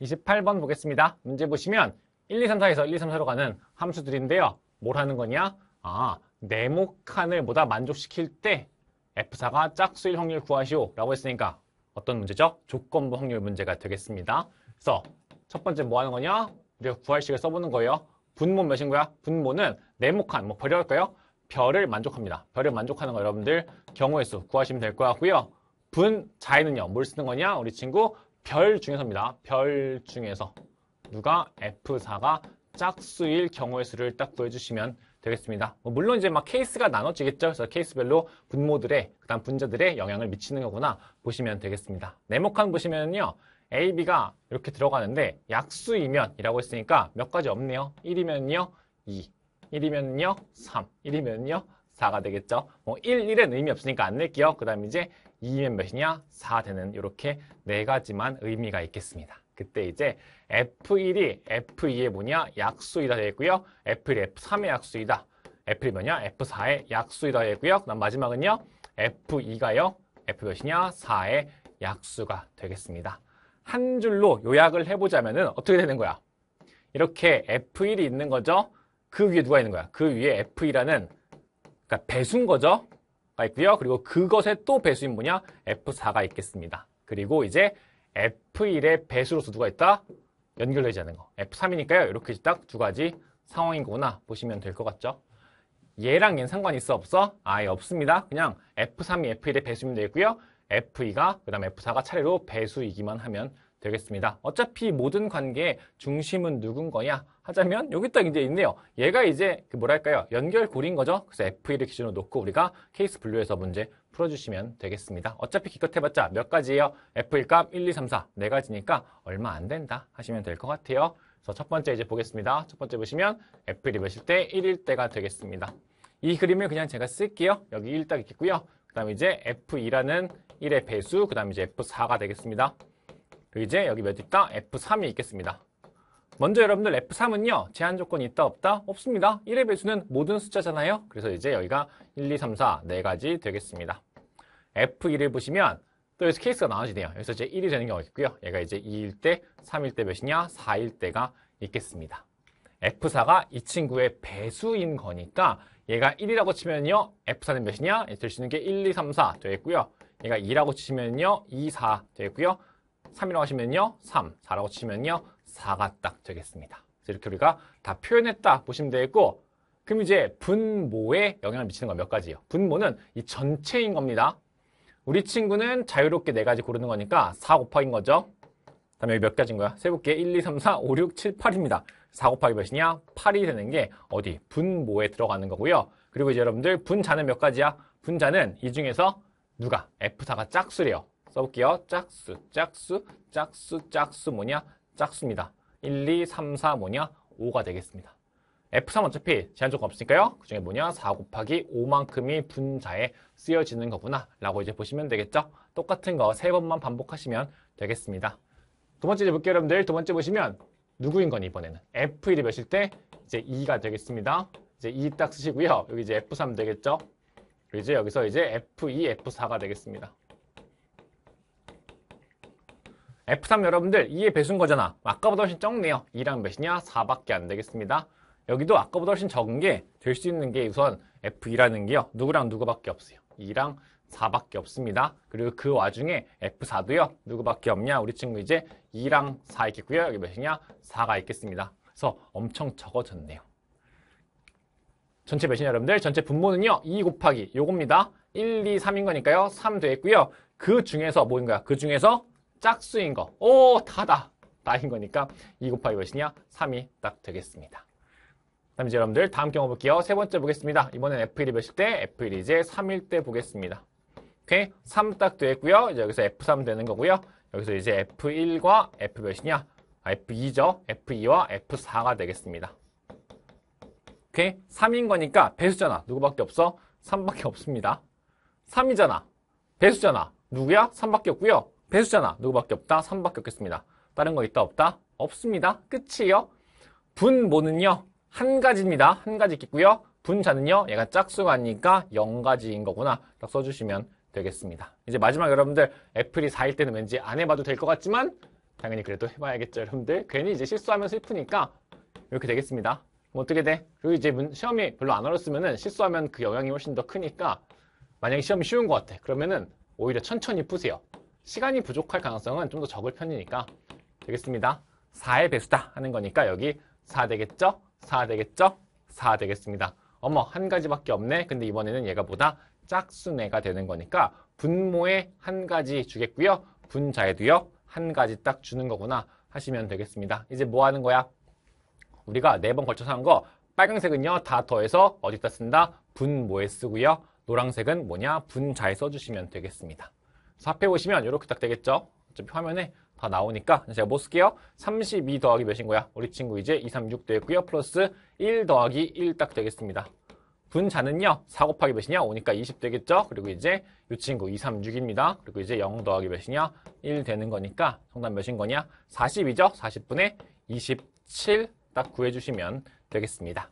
28번 보겠습니다. 문제 보시면 1, 2, 3, 4에서 1, 2, 3, 4로 가는 함수들인데요. 뭘 하는 거냐? 아, 네모칸을 보다 만족시킬 때 F4가 짝수일 확률 구하시오 라고 했으니까 어떤 문제죠? 조건부 확률 문제가 되겠습니다. 그래서 첫 번째 뭐 하는 거냐? 우리가 구할식을 써보는 거예요. 분모 몇인 거야? 분모는 네모칸, 뭐별할까요 별을 만족합니다. 별을 만족하는 거 여러분들 경우의 수 구하시면 될 거 같고요. 분 자에는요. 뭘 쓰는 거냐? 우리 친구 별 중에서입니다. 별 중에서 누가 F4가 짝수일 경우의 수를 딱 구해주시면 되겠습니다. 뭐 물론 이제 막 케이스가 나눠지겠죠. 그래서 케이스별로 분모들의 그다음 분자들의 영향을 미치는 거구나 보시면 되겠습니다. 네모칸 보시면요. A, B가 이렇게 들어가는데 약수이면 이라고 했으니까 몇 가지 없네요. 1이면요 2, 1이면요 3, 1이면요 4가 되겠죠. 뭐 1, 1은 의미 없으니까 안 낼게요. 그 다음 이제 2면 몇이냐? 4 되는 이렇게 네 가지만 의미가 있겠습니다. 그때 이제 F1이 F2의 뭐냐? 약수이다 되겠고요. F1, F3의 약수이다. F1이 뭐냐? F4의 약수이다 되겠고요. 그 마지막은요. F2가요. F 몇이냐? 4의 약수가 되겠습니다. 한 줄로 요약을 해보자면 어떻게 되는 거야? 이렇게 F1이 있는 거죠. 그 위에 누가 있는 거야? 그 위에 F2라는 그러니까 배수인 거죠. 가 있고요. 그리고 그것에 또 배수인 뭐냐? F4가 있겠습니다. 그리고 이제 F1의 배수로서 누가 있다? 연결되지 않은 거. F3이니까요. 이렇게 딱 두 가지 상황인 거구나 보시면 될 것 같죠. 얘랑 얘는 상관 있어 없어? 아예 없습니다. 그냥 F3이 F1의 배수면 되겠고요. F2가 그 다음에 F4가 차례로 배수이기만 하면 되겠습니다. 어차피 모든 관계의 중심은 누군거냐 하자면 여기 딱 이제 있네요. 얘가 이제 그 뭐랄까요 연결고리인 거죠. 그래서 F1을 기준으로 놓고 우리가 케이스 분류해서 문제 풀어주시면 되겠습니다. 어차피 기껏 해봤자 몇 가지예요? F1 값 1, 2, 3, 4 네 가지니까 얼마 안 된다 하시면 될 것 같아요. 그래서 첫 번째 이제 보겠습니다. 첫 번째 보시면 F1 입으실 때 1일 때가 되겠습니다. 이 그림을 그냥 제가 쓸게요. 여기 1 딱 있겠고요. 그 다음에 이제 F2라는 1의 배수, 그 다음에 이제 F4가 되겠습니다. 그리고 이제 여기 몇 있다? F3이 있겠습니다. 먼저 여러분들 F3은요. 제한 조건이 있다 없다? 없습니다. 1의 배수는 모든 숫자잖아요. 그래서 이제 여기가 1, 2, 3, 4 4가지 되겠습니다. F1을 보시면 또 여기서 케이스가 나눠지네요. 여기서 이제 1이 되는 경우가 있고요. 얘가 이제 2일 때, 3일 때 몇이냐? 4일 때가 있겠습니다. F4가 이 친구의 배수인 거니까 얘가 1이라고 치면요. F4는 몇이냐? 될 수 있는 게 1, 2, 3, 4 되겠고요. 얘가 2라고 치면요. 2, 4 되겠고요. 3이라고 하시면요. 3, 4라고 치면요. 4가 딱 되겠습니다. 이렇게 우리가 다 표현했다 보시면 되겠고 그럼 이제 분모에 영향을 미치는 건 몇 가지예요. 분모는 이 전체인 겁니다. 우리 친구는 자유롭게 네 가지 고르는 거니까 4 곱하기인 거죠. 다음 여기 몇 가지인 거야? 세볼게 1, 2, 3, 4, 5, 6, 7, 8입니다. 4 곱하기 몇이냐? 8이 되는 게 어디? 분모에 들어가는 거고요. 그리고 이제 여러분들 분자는 몇 가지야? 분자는 이 중에서 누가? F4가 짝수래요. 써볼게요. 짝수, 짝수, 짝수, 짝수 뭐냐? 짝수입니다. 1, 2, 3, 4 뭐냐? 5가 되겠습니다. F3 어차피 제한 조건 없으니까요. 그 중에 뭐냐? 4 곱하기 5만큼이 분자에 쓰여지는 거구나. 라고 이제 보시면 되겠죠? 똑같은 거 세 번만 반복하시면 되겠습니다. 두 번째 이제 볼게요, 여러분들. 두 번째 보시면 누구인 건 이번에는 F1이 몇일 때? 이제 2가 되겠습니다. 이제 2 딱 쓰시고요. 여기 이제 F3 되겠죠? 이제 여기서 이제 F2, F4가 되겠습니다. F3 여러분들 이게 배순 거잖아. 아까보다 훨씬 적네요. 2랑 몇이냐? 4밖에 안 되겠습니다. 여기도 아까보다 훨씬 적은 게 될 수 있는 게 우선 F2라는 게요. 누구랑 누구밖에 없어요. 2랑 4밖에 없습니다. 그리고 그 와중에 F4도요. 누구밖에 없냐? 우리 친구 이제 2랑 4 있겠고요. 여기 몇이냐? 4가 있겠습니다. 그래서 엄청 적어졌네요. 전체 몇이냐 여러분들? 전체 분모는요. 2 e 곱하기 요겁니다. 1, 2, 3인 거니까요. 3 되겠고요. 그 중에서 뭐인가요? 그 중에서 짝수인 거. 오, 다다. 다인 거니까 2 곱하기 몇이냐? 3이 딱 되겠습니다. 다음 이제 여러분들 다음 경험 볼게요. 세 번째 보겠습니다. 이번엔 F1이 몇일 때? F1이 이제 3일 때 보겠습니다. 오케이? 3딱 되겠고요. 이제 여기서 F3 되는 거고요. 여기서 이제 F1과 F 몇이냐? 아, F2죠. F2와 F4가 되겠습니다. 오케이? 3인 거니까 배수잖아. 누구밖에 없어? 3밖에 없습니다. 3이잖아. 배수잖아. 누구야? 3밖에 없고요. 배수잖아. 누구밖에 없다? 3밖에 없겠습니다. 다른 거 있다 없다? 없습니다. 끝이요. 에 분모는요. 한 가지입니다. 한 가지 있고요. 분자는요. 얘가 짝수가 아니니까 0가지인 거구나. 딱 써주시면 되겠습니다. 이제 마지막 여러분들 애플이 4일 때는 왠지 안 해봐도 될 것 같지만 당연히 그래도 해봐야겠죠 여러분들. 괜히 이제 실수하면 슬프니까 이렇게 되겠습니다. 뭐 어떻게 돼? 그리고 이제 시험이 별로 안 어렵으면 은 실수하면 그 영향이 훨씬 더 크니까 만약에 시험이 쉬운 것 같아. 그러면은 오히려 천천히 푸세요. 시간이 부족할 가능성은 좀 더 적을 편이니까 되겠습니다. 4의 배수다 하는 거니까 여기 4 되겠죠? 4 되겠죠? 4 되겠습니다. 어머 한 가지밖에 없네. 근데 이번에는 얘가 보다 짝수네가 되는 거니까 분모에 한 가지 주겠고요. 분자에도요. 한 가지 딱 주는 거구나 하시면 되겠습니다. 이제 뭐 하는 거야? 우리가 네 번 걸쳐서 한 거빨간색은요다 더해서 어디다 쓴다? 분모에 쓰고요. 노란색은 뭐냐? 분자에 써주시면 되겠습니다. 4패 보시면 이렇게 딱 되겠죠? 어차피 화면에 다 나오니까 제가 못 뭐 쓸게요. 32 더하기 몇인 거야? 우리 친구 이제 2, 3, 6 되었고요. 플러스 1 더하기 1 딱 되겠습니다. 분자는요. 4 곱하기 몇이냐? 오니까 20 되겠죠? 그리고 이제 이 친구 2, 3, 6입니다. 그리고 이제 0 더하기 몇이냐? 1 되는 거니까 정답 몇인 거냐? 40이죠? 40분의 27 딱 구해주시면 되겠습니다.